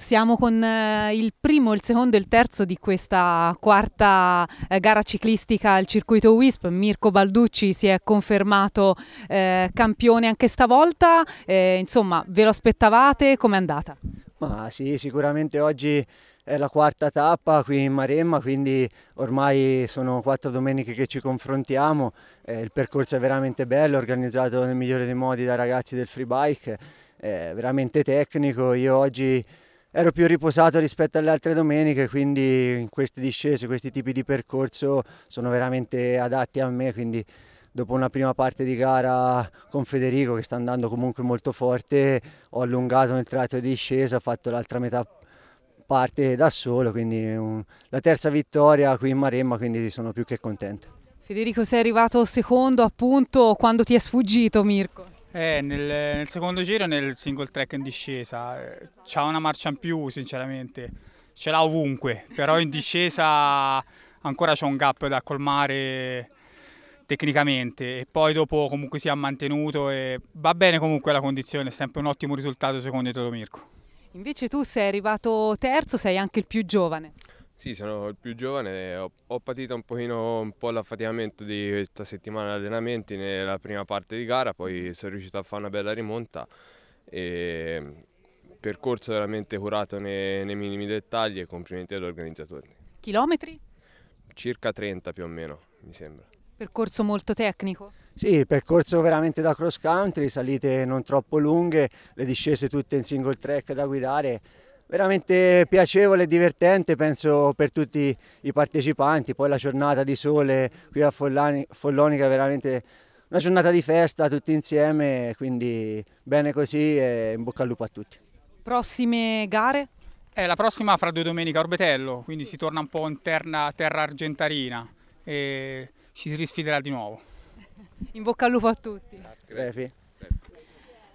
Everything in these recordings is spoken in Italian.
Siamo con eh, il primo, il secondo e il terzo di questa quarta eh, gara ciclistica al circuito WISP. Mirko Balducci si è confermato eh, campione anche stavolta. Eh, insomma, ve lo aspettavate? Com'è andata? Ma sì, sicuramente oggi è la quarta tappa qui in Maremma, quindi ormai sono quattro domeniche che ci confrontiamo. Eh, il percorso è veramente bello, organizzato nel migliore dei modi da ragazzi del free bike, è eh, veramente tecnico. Io oggi ero più riposato rispetto alle altre domeniche, quindi queste discese, questi tipi di percorso sono veramente adatti a me, quindi dopo una prima parte di gara con Federico che sta andando comunque molto forte, ho allungato nel tratto di discesa, ho fatto l'altra metà parte da solo, quindi un, la terza vittoria qui in Maremma, quindi sono più che contento. Federico sei arrivato secondo appunto quando ti è sfuggito Mirko. Eh, nel, nel, secondo giro nel single track in discesa eh, c'ha una marcia in più sinceramente, ce l'ha ovunque, però in discesa ancora c'è un gap da colmare tecnicamente e poi dopo comunque si è mantenuto e va bene comunque la condizione, è sempre un ottimo risultato secondo Teodomirco. Invece tu sei arrivato terzo, sei anche il più giovane. Sì, sono il più giovane, ho, ho patito un, pochino, un po' l'affaticamento di questa settimana di allenamenti nella prima parte di gara, poi sono riuscito a fare una bella rimonta e percorso veramente curato nei, nei minimi dettagli e complimenti agli organizzatori. Chilometri? Circa 30 più o meno, mi sembra. Percorso molto tecnico? Sì, percorso veramente da cross country, salite non troppo lunghe, le discese tutte in single track da guidare, veramente piacevole e divertente penso per tutti i partecipanti, poi la giornata di sole qui a Follani, Follonica è veramente una giornata di festa tutti insieme, quindi bene così e in bocca al lupo a tutti. Prossime gare? Eh, la prossima fra due domeniche a Orbetello, quindi si torna un po' in terra, terra argentarina e ci si risfiderà di nuovo. In bocca al lupo a tutti. Grazie. Grazie.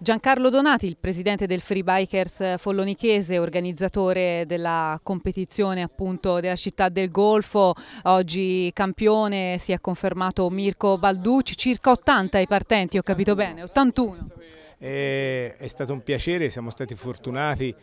Giancarlo Donati, il presidente del Free Bikers eh, Follonichese, organizzatore della competizione appunto della città del Golfo, oggi campione, si è confermato Mirko Balducci, circa 80 i partenti, ho capito bene, 81. Eh, è, stato un piacere, siamo stati fortunati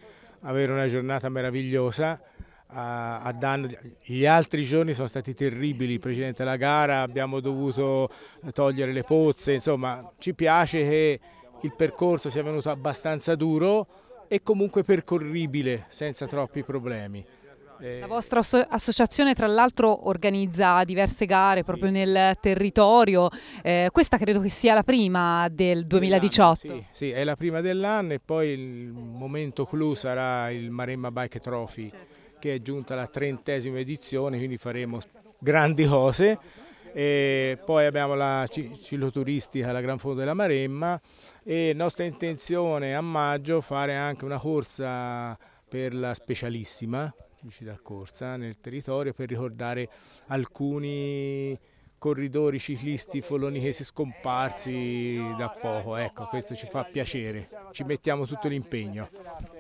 avere una giornata meravigliosa. a danno. Gli altri giorni sono stati terribili, precedente alla gara abbiamo dovuto togliere le pozze, insomma ci piace che il percorso sia venuto abbastanza duro e comunque percorribile senza troppi problemi. Eh, la vostra associazione tra l'altro organizza diverse gare proprio sì. nel territorio, eh, questa credo che sia la prima del 2018. Sì, sì è la prima dell'anno e poi il momento clou sarà il Maremma Bike Trophy certo. che è giunta alla trentesima edizione, quindi faremo grandi cose e poi abbiamo la cicloturistica, la Gran Fondo della Maremma e nostra intenzione a maggio fare anche una corsa per la specialissima, da corsa nel territorio per ricordare alcuni corridori ciclisti folonichesi scomparsi da poco, ecco questo ci fa piacere, ci mettiamo tutto l'impegno.